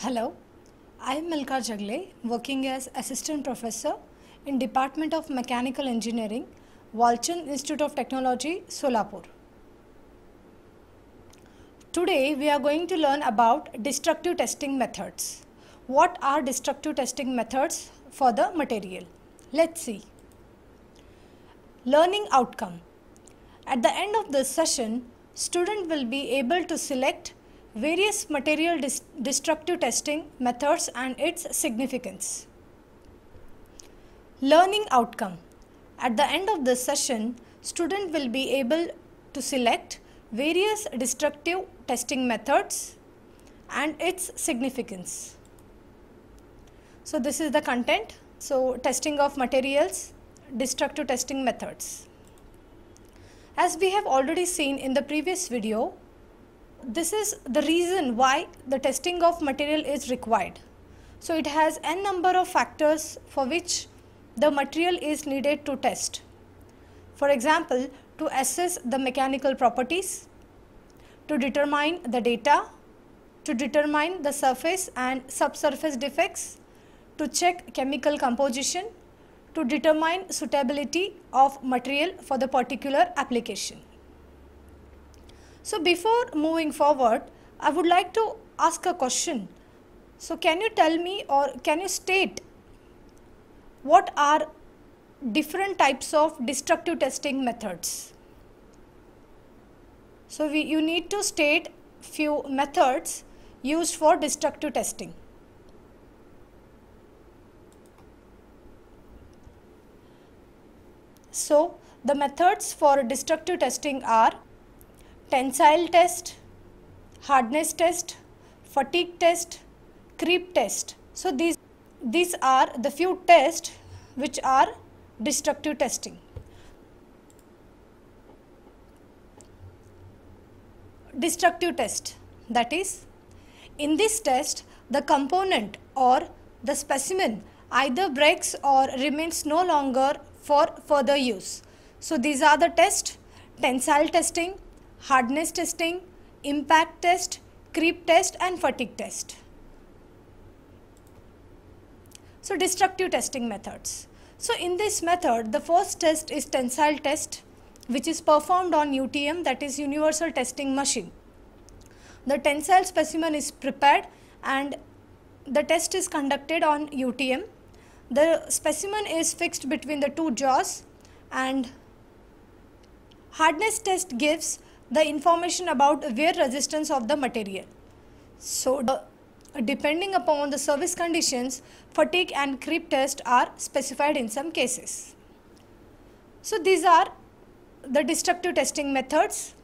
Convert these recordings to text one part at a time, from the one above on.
Hello, I am Milka Jagle, working as Assistant Professor in Department of Mechanical Engineering, Walchan Institute of Technology, Solapur. Today we are going to learn about destructive testing methods. What are destructive testing methods for the material? Let's see. Learning outcome. At the end of this session, student will be able to select various material dis destructive testing methods and its significance. Learning outcome. At the end of this session, student will be able to select various destructive testing methods and its significance. So this is the content. So testing of materials, destructive testing methods. As we have already seen in the previous video, this is the reason why the testing of material is required. So it has n number of factors for which the material is needed to test. For example, to assess the mechanical properties, to determine the data, to determine the surface and subsurface defects, to check chemical composition, to determine suitability of material for the particular application. So before moving forward, I would like to ask a question. So can you tell me or can you state what are different types of destructive testing methods? So we, you need to state few methods used for destructive testing. So the methods for destructive testing are tensile test, hardness test, fatigue test, creep test. So these, these are the few tests which are destructive testing. Destructive test that is in this test the component or the specimen either breaks or remains no longer for further use. So these are the tests tensile testing, hardness testing, impact test, creep test and fatigue test. So destructive testing methods. So in this method, the first test is tensile test which is performed on UTM that is universal testing machine. The tensile specimen is prepared and the test is conducted on UTM. The specimen is fixed between the two jaws and hardness test gives the information about wear resistance of the material. So uh, depending upon the service conditions, fatigue and creep tests are specified in some cases. So these are the destructive testing methods.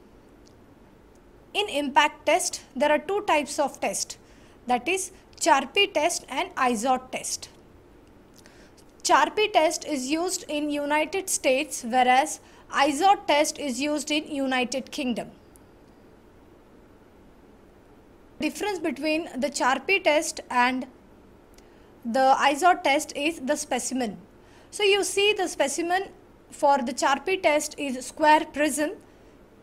In impact test, there are two types of test that is Charpy test and ISOT test. Charpy test is used in United States whereas ISOT test is used in United Kingdom. Difference between the Charpy test and the ISOT test is the specimen. So you see the specimen for the Charpy test is square prism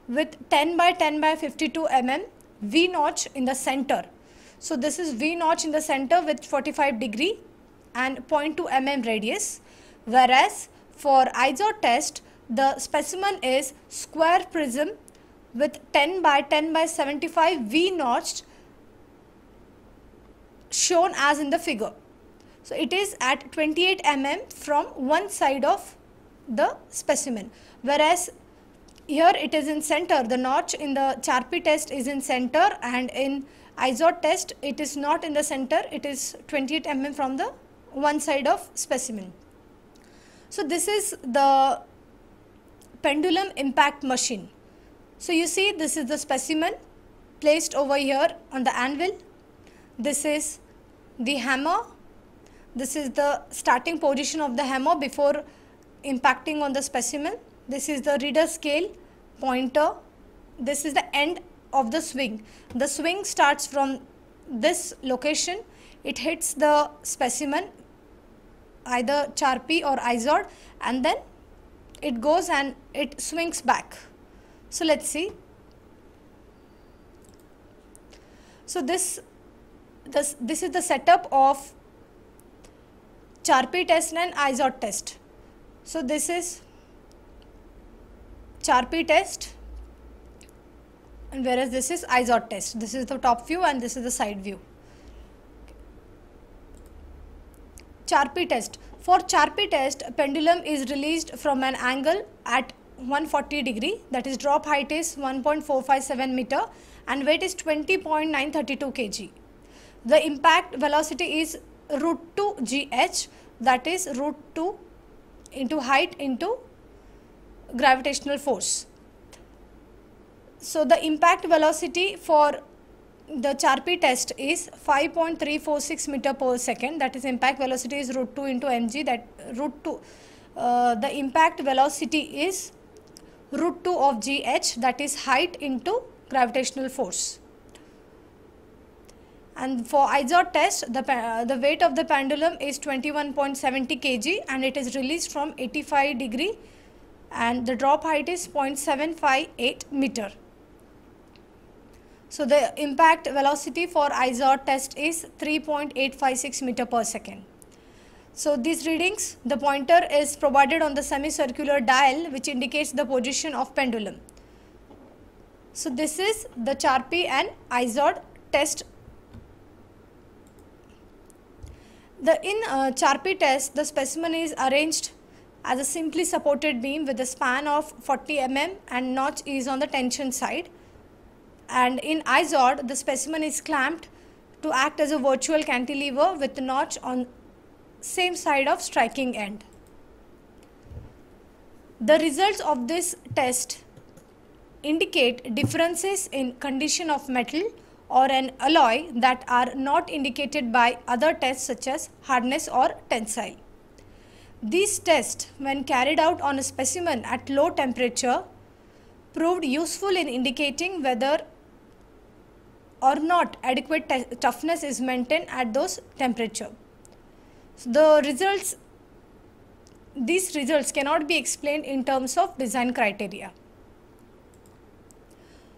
with 10 by 10 by 52 mm V notch in the center. So this is V notch in the center with 45 degree and 0.2 mm radius. Whereas for ISO test, the specimen is square prism with 10 by 10 by 75 V notched shown as in the figure. So it is at 28 mm from one side of the specimen whereas here it is in center the notch in the Charpy test is in center and in ISOT test it is not in the center it is 28 mm from the one side of specimen. So this is the pendulum impact machine. So you see this is the specimen placed over here on the anvil. This is the hammer. This is the starting position of the hammer before impacting on the specimen. This is the reader scale pointer. This is the end of the swing. The swing starts from this location. It hits the specimen either Charpy or Izod and then it goes and it swings back so let's see so this this this is the setup of Charpy test and Izod test so this is Charpy test and whereas this is Izod test this is the top view and this is the side view Charpy test for Charpy test, pendulum is released from an angle at 140 degree that is drop height is 1.457 meter and weight is 20.932 kg. The impact velocity is root 2 gh that is root 2 into height into gravitational force. So the impact velocity for the Charpy test is 5.346 meter per second that is impact velocity is root 2 into mg that root 2 uh, the impact velocity is root 2 of gh that is height into gravitational force and for IZOT test the, uh, the weight of the pendulum is 21.70 kg and it is released from 85 degree and the drop height is 0.758 meter. So the impact velocity for IZOR test is 3.856 meter per second. So these readings, the pointer is provided on the semicircular dial which indicates the position of pendulum. So this is the Charpy and IZOD test. The in uh, Charpy test, the specimen is arranged as a simply supported beam with a span of 40 mm and notch is on the tension side and in IZOD the specimen is clamped to act as a virtual cantilever with notch on same side of striking end. The results of this test indicate differences in condition of metal or an alloy that are not indicated by other tests such as hardness or tensile. These tests, when carried out on a specimen at low temperature, proved useful in indicating whether or not adequate toughness is maintained at those temperature. So the results, these results cannot be explained in terms of design criteria.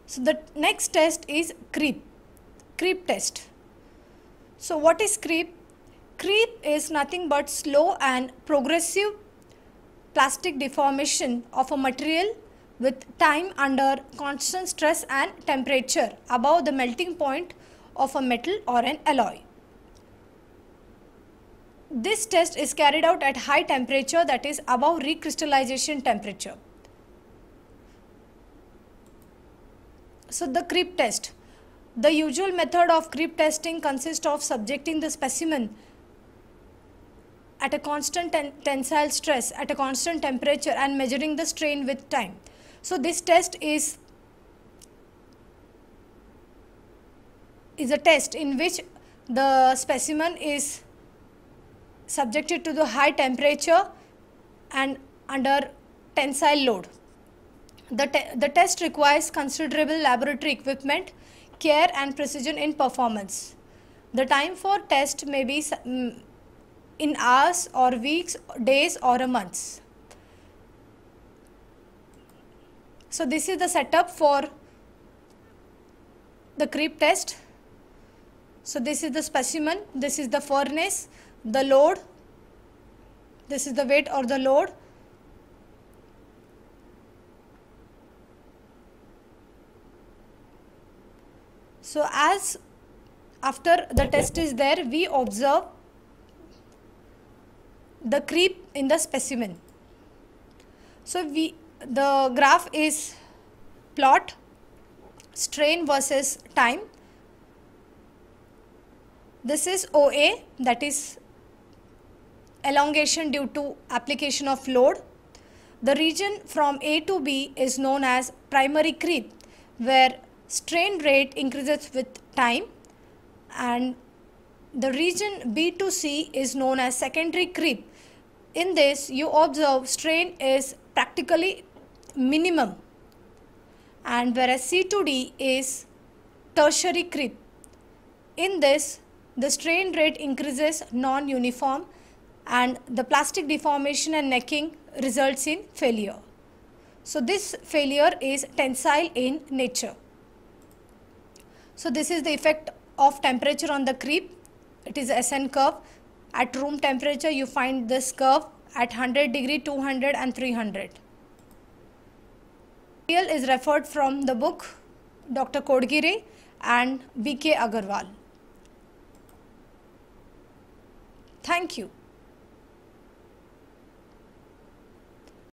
So the next test is creep, creep test. So what is creep? Creep is nothing but slow and progressive plastic deformation of a material with time under constant stress and temperature above the melting point of a metal or an alloy. This test is carried out at high temperature that is above recrystallization temperature. So the creep test. The usual method of creep testing consists of subjecting the specimen at a constant ten tensile stress at a constant temperature and measuring the strain with time. So this test is is a test in which the specimen is subjected to the high temperature and under tensile load. The, te the test requires considerable laboratory equipment, care and precision in performance. The time for test may be mm, in hours or weeks, days or a months. So this is the setup for the creep test. So this is the specimen, this is the furnace, the load, this is the weight or the load. So as after the test is there, we observe the creep in the specimen. So we the graph is plot strain versus time this is OA that is elongation due to application of load the region from A to B is known as primary creep where strain rate increases with time and the region B to C is known as secondary creep. In this you observe strain is practically minimum and whereas C2D is tertiary creep. In this, the strain rate increases non-uniform and the plastic deformation and necking results in failure. So this failure is tensile in nature. So this is the effect of temperature on the creep. It is SN curve. At room temperature you find this curve at 100 degree, 200 and 300. Real is referred from the book Dr. Kodgire and V.K. Agarwal. Thank you.